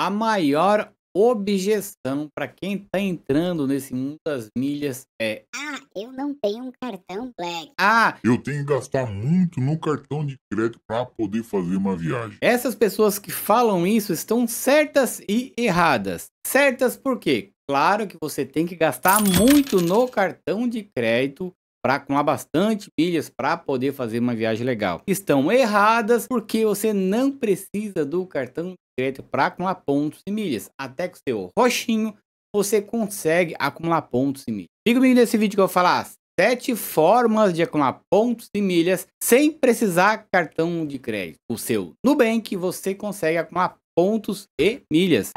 a maior objeção para quem está entrando nesse mundo das milhas é: Ah, eu não tenho um cartão Black. Ah, eu tenho que gastar muito no cartão de crédito para poder fazer uma viagem. Essas pessoas que falam isso estão certas e erradas. Certas por quê? Claro que você tem que gastar muito no cartão de crédito para acumular bastante milhas para poder fazer uma viagem legal. Estão erradas porque você não precisa do cartão de crédito para acumular pontos e milhas. Até que o seu roxinho você consegue acumular pontos e milhas. Fica comigo nesse vídeo que eu vou falar as 7 formas de acumular pontos e milhas sem precisar cartão de crédito. O seu Nubank você consegue acumular pontos e milhas.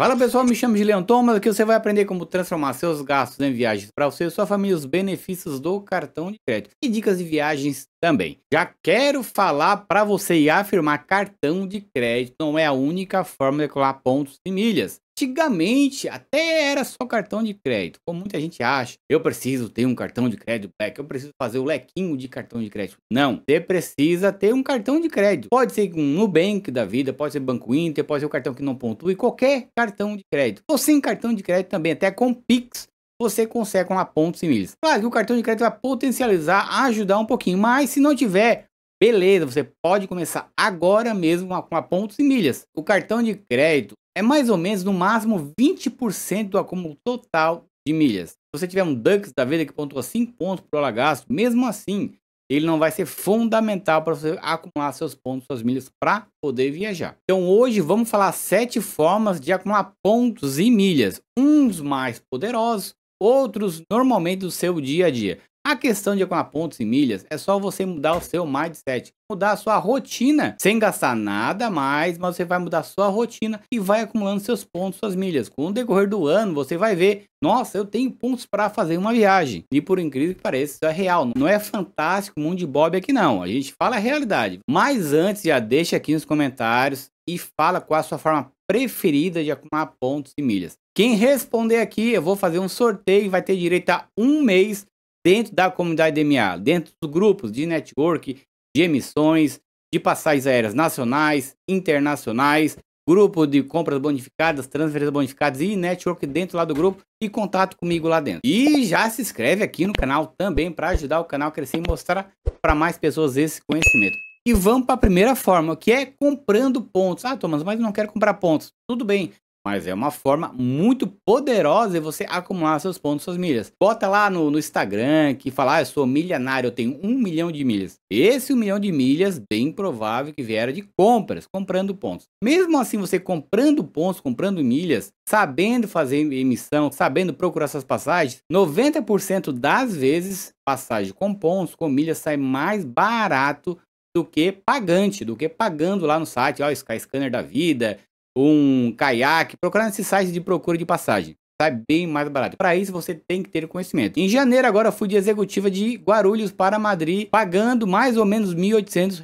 Fala pessoal, me chamo de Thomas, aqui você vai aprender como transformar seus gastos em viagens para você e sua família, os benefícios do cartão de crédito e dicas de viagens também. Já quero falar para você e afirmar cartão de crédito não é a única forma de colar pontos e milhas. Antigamente até era só cartão de crédito, como muita gente acha. Eu preciso ter um cartão de crédito black, eu preciso fazer o lequinho de cartão de crédito. Não, você precisa ter um cartão de crédito. Pode ser um Nubank da vida, pode ser Banco Inter, pode ser o um cartão que não pontua e qualquer cartão de crédito. Ou sem cartão de crédito também, até com Pix você consegue uma pontos e milhas. Claro que o cartão de crédito vai potencializar, ajudar um pouquinho, mas se não tiver, beleza, você pode começar agora mesmo com a pontos e milhas. O cartão de crédito é mais ou menos, no máximo, 20% do acúmulo total de milhas. Se você tiver um Ducks da vida que pontua 5 pontos por hora gasto, mesmo assim, ele não vai ser fundamental para você acumular seus pontos, suas milhas, para poder viajar. Então hoje vamos falar sete formas de acumular pontos e milhas, uns mais poderosos, outros normalmente do seu dia a dia. A questão de acumular pontos e milhas é só você mudar o seu mindset, mudar a sua rotina, sem gastar nada mais, mas você vai mudar a sua rotina e vai acumulando seus pontos, suas milhas. Com o decorrer do ano, você vai ver, nossa, eu tenho pontos para fazer uma viagem. E por incrível que pareça, isso é real. Não é fantástico mundo de Bob aqui não. A gente fala a realidade. Mas antes, já deixa aqui nos comentários e fala qual a sua forma preferida de acumular pontos e milhas. Quem responder aqui, eu vou fazer um sorteio e vai ter direito a um mês dentro da comunidade MA, dentro dos grupos de network, de emissões, de passagens aéreas nacionais, internacionais, grupo de compras bonificadas, transferências bonificadas e network dentro lá do grupo e contato comigo lá dentro. E já se inscreve aqui no canal também para ajudar o canal a crescer e mostrar para mais pessoas esse conhecimento. E vamos para a primeira forma, que é comprando pontos. Ah, Thomas, mas eu não quero comprar pontos. Tudo bem, mas é uma forma muito poderosa de você acumular seus pontos, suas milhas. Bota lá no, no Instagram que fala, ah, eu sou milionário, eu tenho um milhão de milhas. Esse um milhão de milhas, bem provável que viera de compras, comprando pontos. Mesmo assim, você comprando pontos, comprando milhas, sabendo fazer emissão, sabendo procurar essas passagens, 90% das vezes, passagem com pontos, com milhas, sai mais barato do que pagante, do que pagando lá no site, ó, Sky Scanner da vida, um caiaque, procurar nesse sites de procura de passagem. Sai bem mais barato. Para isso, você tem que ter conhecimento. Em janeiro, agora fui de executiva de Guarulhos para Madrid, pagando mais ou menos R$ 1.800.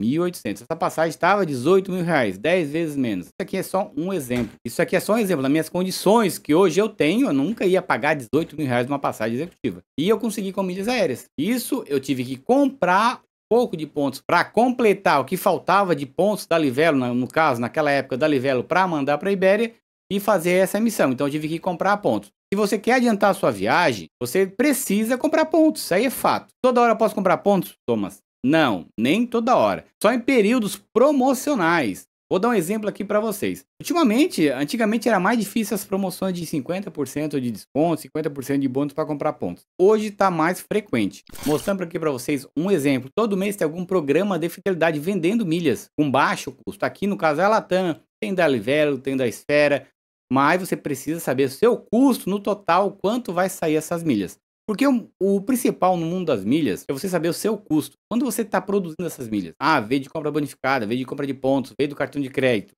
1.800. Essa passagem estava R$ 18.000, 10 vezes menos. Isso aqui é só um exemplo. Isso aqui é só um exemplo. Nas minhas condições que hoje eu tenho, eu nunca ia pagar R$ 18.000 numa passagem executiva. E eu consegui com mídias aéreas. Isso eu tive que comprar pouco de pontos para completar o que faltava de pontos da Livelo, no caso, naquela época da Livelo, para mandar para a Ibéria e fazer essa missão. Então eu tive que comprar pontos. Se você quer adiantar a sua viagem, você precisa comprar pontos, isso aí é fato. Toda hora eu posso comprar pontos, Thomas? Não, nem toda hora. Só em períodos promocionais. Vou dar um exemplo aqui para vocês. Ultimamente, antigamente era mais difícil as promoções de 50% de desconto, 50% de bônus para comprar pontos. Hoje está mais frequente. Mostrando aqui para vocês um exemplo. Todo mês tem algum programa de fidelidade vendendo milhas com baixo custo. Aqui no caso é a Latam, tem da Livelo, tem da Esfera, mas você precisa saber seu custo no total, quanto vai sair essas milhas. Porque o, o, principal no mundo das milhas é você saber o seu custo. Quando você está produzindo essas milhas, ah, veio de compra bonificada, veio de compra de pontos, veio do cartão de crédito.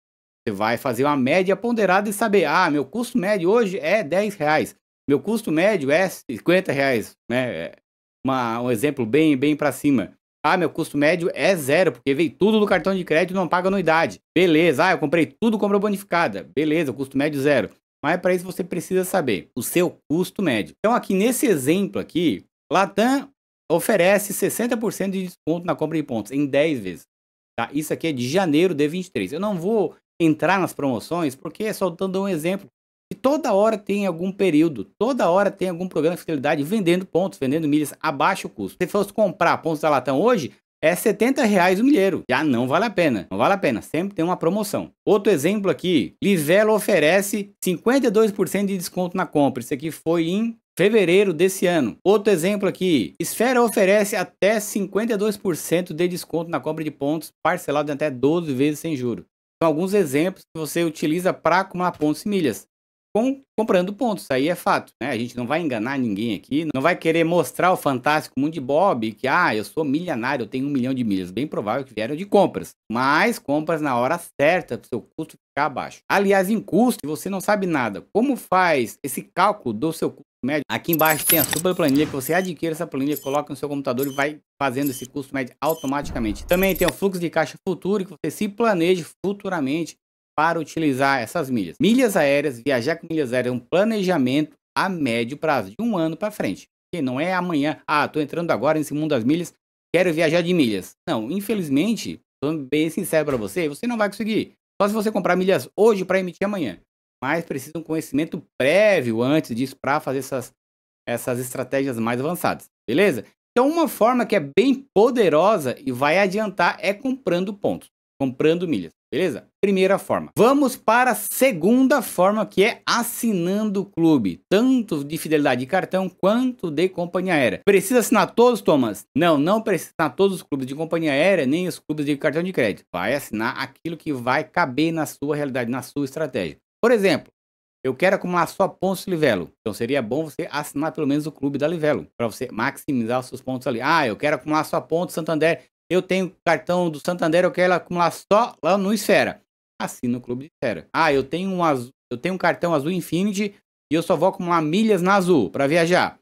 Você vai fazer uma média ponderada e saber, ah, meu custo médio hoje é 10 reais, meu custo médio é 50 reais, né? Uma, um exemplo bem, bem para cima. Ah, meu custo médio é zero, porque veio tudo do cartão de crédito e não paga anuidade. Beleza, ah, eu comprei tudo compra bonificada. Beleza, custo médio zero. Mas para isso você precisa saber o seu custo médio. Então aqui nesse exemplo aqui, Latam oferece 60% de desconto na compra de pontos em 10 vezes. Tá? Isso aqui é de janeiro de 23. Eu não vou entrar nas promoções porque é só dando um exemplo. E toda hora tem algum período, toda hora tem algum programa de fidelidade vendendo pontos, vendendo milhas abaixo o custo. Se fosse comprar pontos da Latam hoje, é 70 reais o milheiro. Já não vale a pena. Não vale a pena. Sempre tem uma promoção. Outro exemplo aqui. Livelo oferece 52% de desconto na compra. Isso aqui foi em fevereiro desse ano. Outro exemplo aqui, Esfera oferece até 52% de desconto na compra de pontos parcelado em até 12 vezes sem juro. São alguns exemplos que você utiliza para acumular pontos e milhas com, comprando pontos, aí é fato, né? A gente não vai enganar ninguém aqui, não vai querer mostrar o fantástico mundo de Bob que, ah, eu sou milionário, eu tenho um milhão de milhas. Bem provável que vieram de compras, mas compras na hora certa para o seu custo ficar baixo. Aliás, em custo, você não sabe nada, como faz esse cálculo do seu custo médio? Aqui embaixo tem a super planilha que você adquire essa planilha, coloca no seu computador e vai fazendo esse custo médio automaticamente. Também tem o fluxo de caixa futuro que você se planeje futuramente para utilizar essas milhas. Milhas aéreas, viajar com milhas aéreas é um planejamento a médio prazo, de um ano para frente. Que não é amanhã, ah, estou entrando agora nesse mundo das milhas, quero viajar de milhas. Não, infelizmente, sendo bem sincero para você, você não vai conseguir. Só se você comprar milhas hoje para emitir amanhã. Mas precisa de um conhecimento prévio antes disso para fazer essas, essas estratégias mais avançadas, beleza? Então, uma forma que é bem poderosa e vai adiantar é comprando pontos, comprando milhas. Beleza? Primeira forma. Vamos para a segunda forma, que é assinando o clube, tanto de fidelidade de cartão quanto de companhia aérea. Precisa assinar todos, Thomas? Não, não precisa assinar todos os clubes de companhia aérea, nem os clubes de cartão de crédito. Vai assinar aquilo que vai caber na sua realidade, na sua estratégia. Por exemplo, eu quero acumular só pontos Livelo. Então seria bom você assinar pelo menos o clube da Livelo, para você maximizar os seus pontos ali. Ah, eu quero acumular só pontos Santander eu tenho cartão do Santander, eu quero acumular só lá no Esfera. Assina o Clube de Esfera. Ah, eu tenho um azul, eu tenho um cartão azul Infinity e eu só vou acumular milhas na Azul para viajar.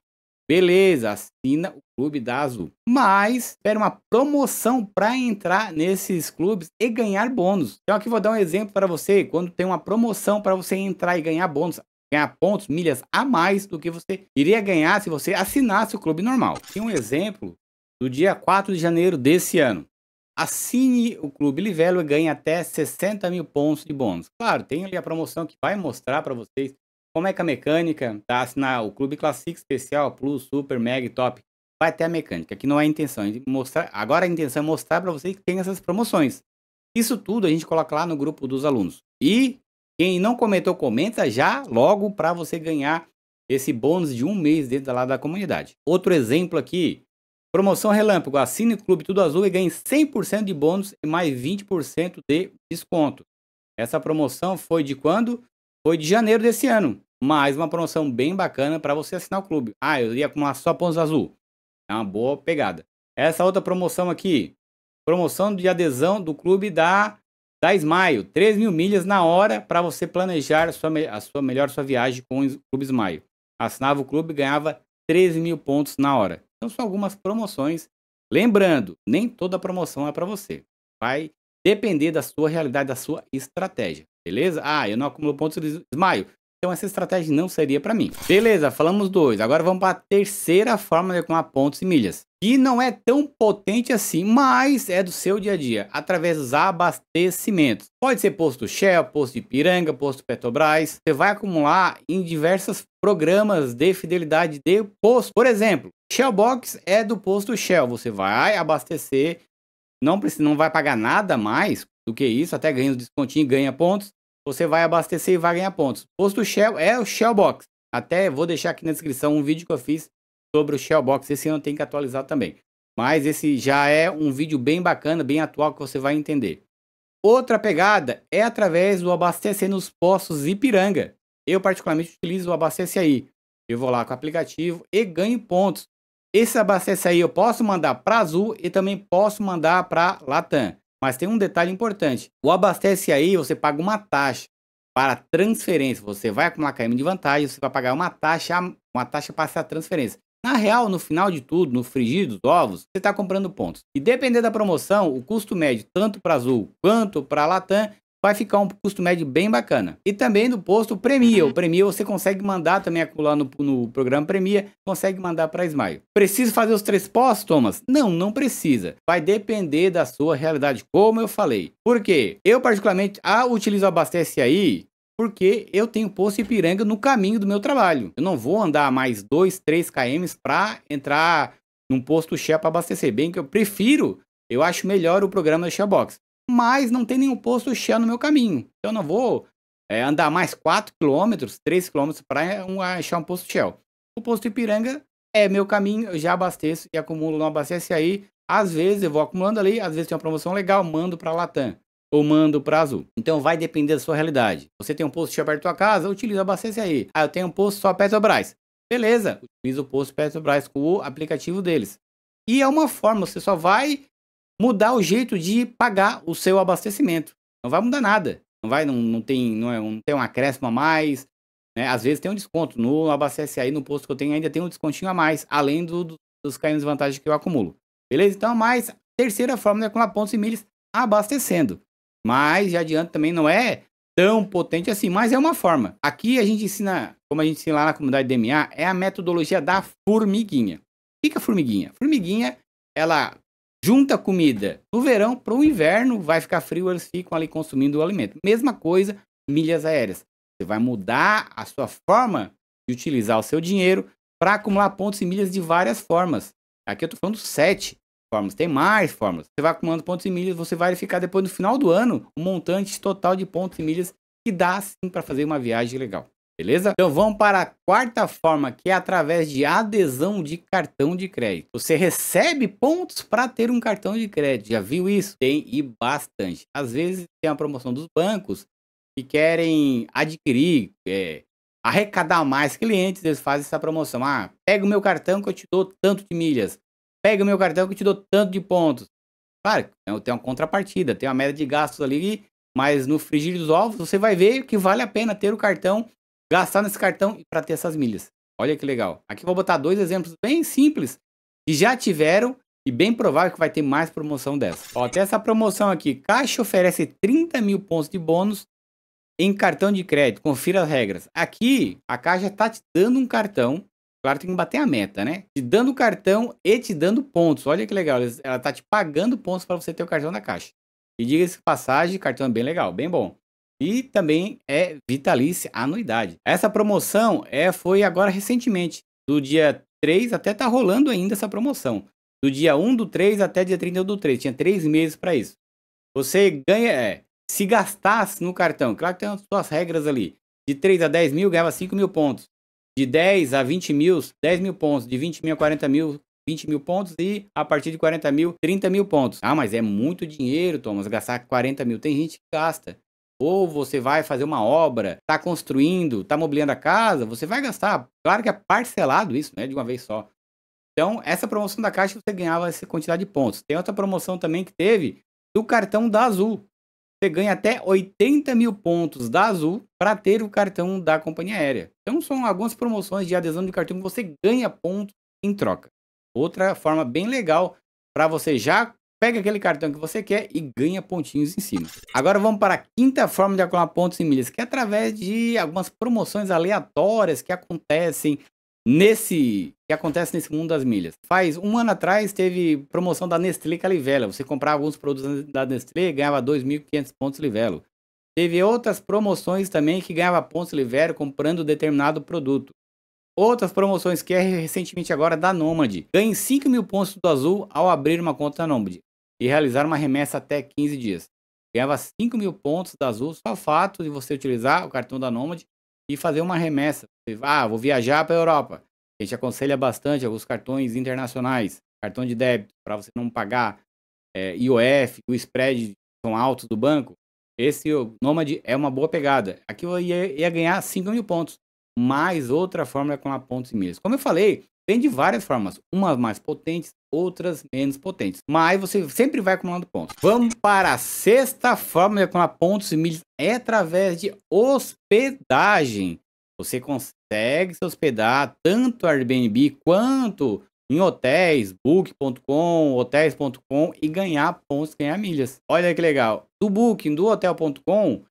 Beleza, assina o clube da Azul. Mas espera uma promoção para entrar nesses clubes e ganhar bônus. Então aqui vou dar um exemplo para você, quando tem uma promoção para você entrar e ganhar bônus, ganhar pontos, milhas a mais do que você iria ganhar se você assinasse o clube normal. Tem um exemplo do dia 4 de janeiro desse ano. Assine o Clube Livelo e ganhe até 60 mil pontos de bônus. Claro, tem ali a promoção que vai mostrar para vocês como é que a mecânica, tá? Assinar o Clube Classic Especial, Plus, Super, Mega e Top. Vai ter a mecânica, que não é a intenção. de mostrar, agora a intenção é mostrar para vocês que tem essas promoções. Isso tudo a gente coloca lá no grupo dos alunos. E quem não comentou, comenta já logo para você ganhar esse bônus de um mês dentro lá da comunidade. Outro exemplo aqui, Promoção Relâmpago. Assine o Clube Tudo Azul e ganhe 100% de bônus e mais 20% de desconto. Essa promoção foi de quando? Foi de janeiro desse ano. Mais uma promoção bem bacana para você assinar o clube. Ah, eu ia acumular só pontos azul. É uma boa pegada. Essa outra promoção aqui. Promoção de adesão do clube da, da Smile. 3 mil milhas na hora para você planejar a sua, a sua melhor sua viagem com o Clube Smile. Assinava o clube e ganhava 13 mil pontos na hora. Então são algumas promoções. Lembrando, nem toda promoção é para você. Vai depender da sua realidade, da sua estratégia, beleza? Ah, eu não acumulo pontos, desmaio. Então essa estratégia não seria para mim. Beleza, falamos dois. Agora vamos para a terceira forma de acumular pontos e milhas. Que não é tão potente assim, mas é do seu dia a dia, através dos abastecimentos. Pode ser posto Shell, posto Ipiranga, Piranga, posto Petrobras. Você vai acumular em diversos programas de fidelidade de posto. Por exemplo, Shellbox é do posto Shell. Você vai abastecer, não, precisa, não vai pagar nada mais do que isso, até ganha os descontinhos, ganha pontos você vai abastecer e vai ganhar pontos. Posto Shell é o Shell Box. Até vou deixar aqui na descrição um vídeo que eu fiz sobre o Shell Box. Esse ano tem que atualizar também. Mas esse já é um vídeo bem bacana, bem atual que você vai entender. Outra pegada é através do abastecer nos postos Ipiranga. Eu particularmente utilizo o abastece aí. Eu vou lá com o aplicativo e ganho pontos. Esse abastece aí eu posso mandar para Azul e também posso mandar para Latam. Mas tem um detalhe importante. O abastece aí, você paga uma taxa para transferência. Você vai acumular KM de vantagem, você vai pagar uma taxa, uma taxa para essa transferência. Na real, no final de tudo, no frigir dos ovos, você está comprando pontos. E dependendo da promoção, o custo médio, tanto para Azul quanto para Latam, vai ficar um custo médio bem bacana. E também do posto Premia. Uhum. O Premia você consegue mandar também lá no, no programa Premia, consegue mandar para Smile. Precisa fazer os três postos, Thomas? Não, não precisa. Vai depender da sua realidade, como eu falei. Por quê? Eu particularmente a utilizo Abastece aí porque eu tenho posto Ipiranga no caminho do meu trabalho. Eu não vou andar mais 2, 3 km para entrar num posto Shell para abastecer. Bem que eu prefiro, eu acho melhor o programa da Shellbox mas não tem nenhum posto Shell no meu caminho. Então eu não vou é, andar mais 4 km, 3 km para um, achar um posto Shell. O posto Ipiranga é meu caminho, eu já abasteço e acumulo no Abastece Aí. Às vezes eu vou acumulando ali, às vezes tem uma promoção legal, mando para Latam ou mando para Azul. Então vai depender da sua realidade. Você tem um posto Shell perto da sua casa, utiliza Abastece Aí. Ah, eu tenho um posto só Petrobras. Beleza, utiliza o posto Petrobras com o aplicativo deles. E é uma forma, você só vai mudar o jeito de pagar o seu abastecimento. Não vai mudar nada. Não vai, não, não tem, não, é, não tem um acréscimo a mais. Né? Às vezes tem um desconto. No Abastece aí, no posto que eu tenho, ainda tem um descontinho a mais, além do, do, dos caindo de vantagem que eu acumulo. Beleza? Então, mais terceira forma é com a pontos e milhas abastecendo. Mas, já adianta também não é tão potente assim, mas é uma forma. Aqui a gente ensina, como a gente ensina lá na comunidade DMA, é a metodologia da formiguinha. O que é formiguinha? Formiguinha, ela junta comida No verão para o inverno, vai ficar frio, eles ficam ali consumindo o alimento. Mesma coisa, milhas aéreas. Você vai mudar a sua forma de utilizar o seu dinheiro para acumular pontos e milhas de várias formas. Aqui eu estou falando sete formas, tem mais formas. Você vai acumulando pontos e milhas, você vai verificar depois no final do ano o montante total de pontos e milhas que dá sim para fazer uma viagem legal. Beleza? Então vamos para a quarta forma, que é através de adesão de cartão de crédito. Você recebe pontos para ter um cartão de crédito. Já viu isso? Tem e bastante. Às vezes tem a promoção dos bancos que querem adquirir, é, arrecadar mais clientes, eles fazem essa promoção. Ah, pega o meu cartão que eu te dou tanto de milhas. Pega o meu cartão que eu te dou tanto de pontos. Claro, tem uma contrapartida, tem uma média de gastos ali, mas no frigir dos ovos você vai ver que vale a pena ter o cartão gastar nesse cartão para ter essas milhas. Olha que legal. Aqui vou botar dois exemplos bem simples que já tiveram e bem provável que vai ter mais promoção dessa. Ó, tem essa promoção aqui. Caixa oferece 30 mil pontos de bônus em cartão de crédito. Confira as regras. Aqui, a Caixa está te dando um cartão. Claro, tem que bater a meta, né? Te dando cartão e te dando pontos. Olha que legal. Ela está te pagando pontos para você ter o cartão da Caixa. E diga-se passagem, cartão é bem legal, bem bom e também é vitalícia anuidade. Essa promoção é foi agora recentemente, do dia 3 até tá rolando ainda essa promoção. Do dia 1 do 3 até dia 31 do 3, tinha 3 meses para isso. Você ganha, é, se gastasse no cartão, claro que tem as suas regras ali, de 3 a 10 mil ganhava 5 mil pontos, de 10 a 20 mil, 10 mil pontos, de 20 mil a 40 mil, 20 mil pontos e a partir de 40 mil, 30 mil pontos. Ah, mas é muito dinheiro, Thomas, gastar 40 mil. Tem gente que gasta ou você vai fazer uma obra, está construindo, está mobiliando a casa, você vai gastar. Claro que é parcelado isso, né? De uma vez só. Então, essa promoção da Caixa você ganhava essa quantidade de pontos. Tem outra promoção também que teve do cartão da Azul. Você ganha até 80 mil pontos da Azul para ter o cartão da companhia aérea. Então, são algumas promoções de adesão de cartão que você ganha pontos em troca. Outra forma bem legal para você já Pega aquele cartão que você quer e ganha pontinhos em cima. Agora vamos para a quinta forma de acumular pontos em milhas, que é através de algumas promoções aleatórias que acontecem nesse que acontece nesse mundo das milhas. Faz um ano atrás teve promoção da Nestlé Calivela. Você comprava alguns produtos da Nestlé e ganhava 2.500 pontos Livelo. Teve outras promoções também que ganhava pontos Livelo comprando determinado produto. Outras promoções que é recentemente agora da Nomad. Ganhe 5 mil pontos do Azul ao abrir uma conta da Nomad e realizar uma remessa até 15 dias. Ganhava 5 mil pontos da Azul só fato de você utilizar o cartão da Nomad e fazer uma remessa. Ah, vou viajar para a Europa. A gente aconselha bastante alguns cartões internacionais, cartão de débito, para você não pagar é, IOF, o spread são altos do banco. Esse Nomad é uma boa pegada. Aqui eu ia, ia ganhar 5 mil pontos, mais outra fórmula é com a pontos e milhas. Como eu falei, Vem de várias formas, umas mais potentes, outras menos potentes. Mas você sempre vai acumulando pontos. Vamos para a sexta forma de acumular pontos e milhas é através de hospedagem. Você consegue se hospedar tanto Airbnb quanto em hotéis, book.com, hotéis.com e ganhar pontos, ganhar milhas. Olha que legal. Do booking, do hotel.com,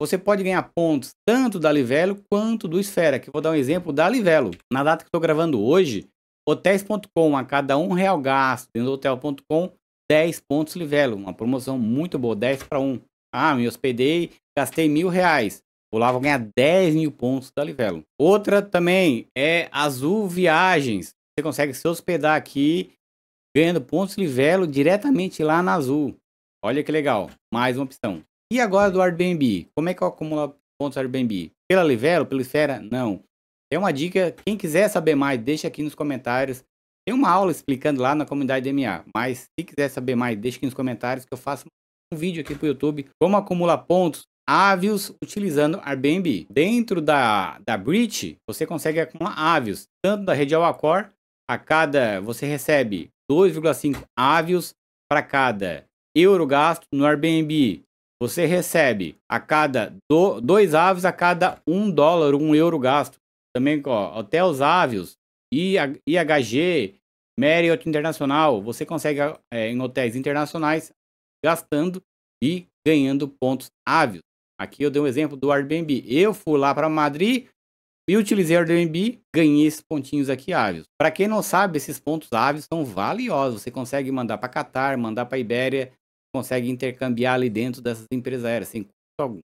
você pode ganhar pontos tanto da Livelo quanto do Esfera, que vou dar um exemplo da Livelo. Na data que estou gravando hoje, hotéis.com, a cada um real gasto dentro do hotel.com, 10 pontos Livelo, uma promoção muito boa, 10 para 1. Ah, me hospedei, gastei mil reais. Vou lá, vou ganhar 10 mil pontos da Livelo. Outra também é Azul Viagens. Você consegue se hospedar aqui, ganhando pontos Livelo diretamente lá na Azul. Olha que legal, mais uma opção. E agora do Airbnb? Como é que eu acumulo pontos Airbnb? Pela Livelo? Pela Esfera? Não. É uma dica. Quem quiser saber mais, deixa aqui nos comentários. Tem uma aula explicando lá na comunidade DMA. Mas se quiser saber mais, deixa aqui nos comentários que eu faço um vídeo aqui para o YouTube. Como acumular pontos Avios utilizando Airbnb. Dentro da, da Bridge, você consegue acumular Avios, tanto da rede Alacor, a cada você recebe 2,5 Avios para cada euro gasto no Airbnb. Você recebe a cada do, dois aves a cada um dólar, um euro gasto. Também, ó, hotéis ávios, IHG, Marriott Internacional. Você consegue é, em hotéis internacionais gastando e ganhando pontos avios. Aqui eu dei um exemplo do Airbnb. Eu fui lá para Madrid e utilizei o Airbnb, ganhei esses pontinhos aqui avios. Para quem não sabe, esses pontos avios são valiosos. Você consegue mandar para Catar, mandar para Ibéria, consegue intercambiar ali dentro dessas empresas aéreas, sem custo algum.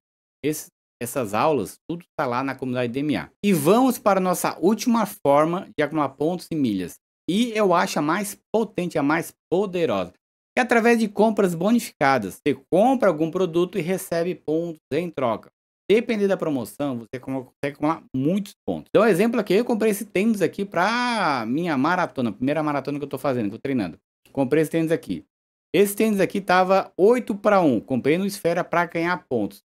Esse, essas aulas, tudo está lá na comunidade DMA. E vamos para a nossa última forma de acumular pontos e milhas. E eu acho a mais potente, a mais poderosa. É através de compras bonificadas. Você compra algum produto e recebe pontos em troca. Dependendo da promoção, você consegue acumular muitos pontos. Então, exemplo aqui, eu comprei esse tênis aqui para minha maratona, primeira maratona que eu estou fazendo, que eu treinando. Comprei esse tênis aqui. Esse tênis aqui tava 8 para 1. Comprei no Esfera para ganhar pontos.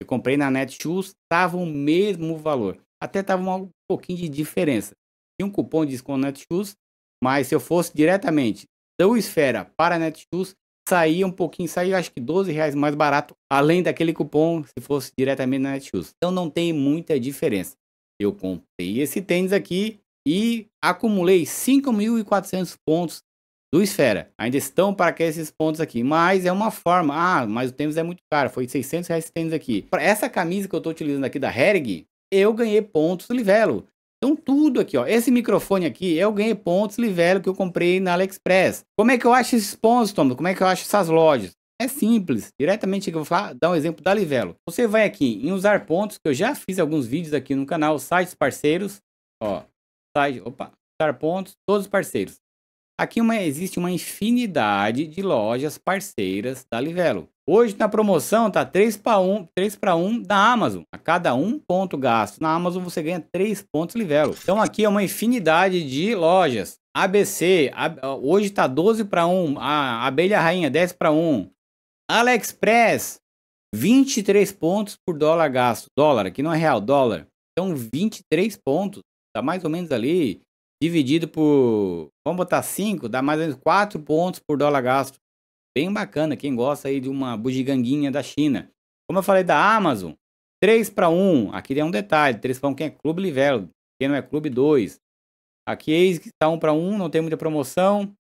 Eu comprei na Netshoes, tava o mesmo valor. Até tava um pouquinho de diferença. Tinha um cupom de desconto na Netshoes, mas se eu fosse diretamente do Esfera para a Netshoes, saía um pouquinho, saía acho que 12 reais mais barato, além daquele cupom se fosse diretamente na Netshoes. Então não tem muita diferença. Eu comprei esse tênis aqui e acumulei 5.400 pontos do Esfera. Ainda estão para que esses pontos aqui. Mas é uma forma. Ah, mas o tênis é muito caro. Foi 600 reais esse tênis aqui. Para essa camisa que eu estou utilizando aqui da Herrig, eu ganhei pontos Livelo. Então tudo aqui, ó. Esse microfone aqui, eu ganhei pontos Livelo que eu comprei na AliExpress. Como é que eu acho esses pontos, Tom? Como é que eu acho essas lojas? É simples, diretamente aqui eu vou falar, dar um exemplo da Livelo. Você vai aqui em usar pontos, que eu já fiz alguns vídeos aqui no canal, sites parceiros, ó, site, opa, usar pontos, todos parceiros. Aqui uma, existe uma infinidade de lojas parceiras da Livelo. Hoje na promoção está 3 para 1, 3 para 1 da Amazon. A cada um ponto gasto na Amazon você ganha 3 pontos Livelo. Então aqui é uma infinidade de lojas. ABC, a, hoje está 12 para 1, a Abelha Rainha 10 para 1. AliExpress 23 pontos por dólar gasto. Dólar, aqui não é real, dólar. Então 23 pontos, está mais ou menos ali dividido por, vamos botar 5, dá mais ou menos 4 pontos por dólar gasto. Bem bacana, quem gosta aí de uma bugiganguinha da China. Como eu falei da Amazon, 3 para 1, aqui tem um detalhe, 3 para 1 quem é clube livelo, quem não é clube 2. Aqui eis é que está 1 para 1, não tem muita promoção.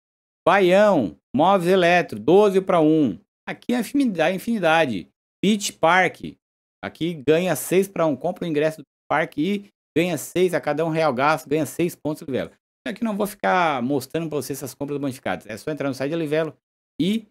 Baião, Móveis Eletro, 12 para 1. Aqui é infinidade, infinidade. Beach Park, aqui ganha 6 para 1, compra o ingresso do parque e ganha seis a cada um real gasto, ganha seis pontos Livelo. Aqui é não vou ficar mostrando para vocês essas compras bonificadas. É só entrar no site da Livelo e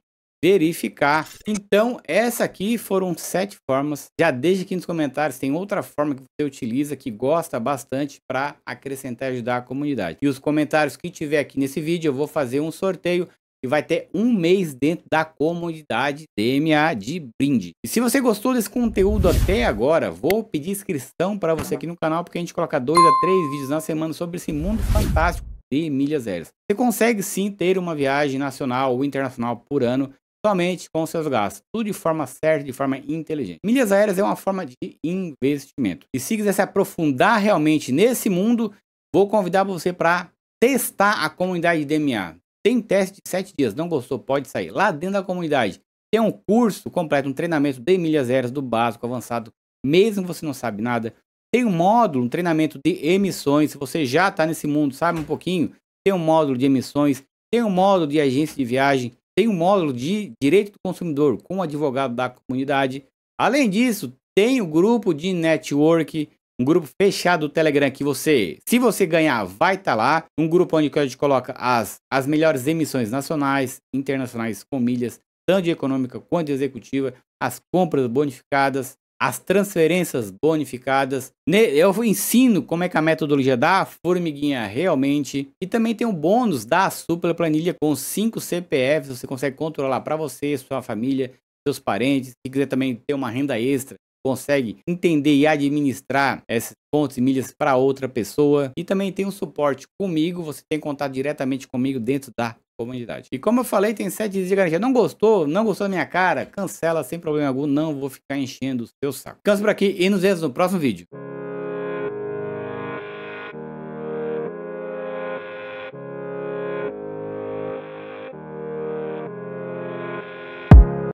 verificar. Então, essa aqui foram sete formas. Já deixe aqui nos comentários tem outra forma que você utiliza que gosta bastante para acrescentar e ajudar a comunidade. E os comentários que tiver aqui nesse vídeo, eu vou fazer um sorteio e vai ter um mês dentro da comunidade DMA de brinde. E se você gostou desse conteúdo até agora, vou pedir inscrição para você aqui no canal, porque a gente coloca dois a três vídeos na semana sobre esse mundo fantástico de milhas aéreas. Você consegue sim ter uma viagem nacional ou internacional por ano somente com seus gastos, tudo de forma certa, de forma inteligente. Milhas aéreas é uma forma de investimento. E se quiser se aprofundar realmente nesse mundo, vou convidar você para testar a comunidade DMA. Tem teste de 7 dias, não gostou, pode sair. Lá dentro da comunidade tem um curso completo, um treinamento de milhas aéreas do básico, avançado, mesmo você não sabe nada. Tem um módulo, um treinamento de emissões, se você já está nesse mundo, sabe um pouquinho. Tem um módulo de emissões, tem um módulo de agência de viagem, tem um módulo de direito do consumidor com o advogado da comunidade. Além disso, tem o grupo de network, um grupo fechado do Telegram que você, se você ganhar, vai estar tá lá. Um grupo onde a gente coloca as, as melhores emissões nacionais, internacionais, com milhas, tanto de econômica quanto de executiva, as compras bonificadas, as transferências bonificadas. Eu ensino como é que a metodologia da formiguinha realmente. E também tem um bônus da super planilha com 5 CPFs. Você consegue controlar para você, sua família, seus parentes. Se quiser também ter uma renda extra, consegue entender e administrar esses pontos e milhas para outra pessoa. E também tem um suporte comigo, você tem contato diretamente comigo dentro da comunidade. E como eu falei, tem 7 dias de garantia. Não gostou? Não gostou da minha cara? Cancela sem problema algum, não vou ficar enchendo o seu saco. Canso por aqui e nos vemos no próximo vídeo.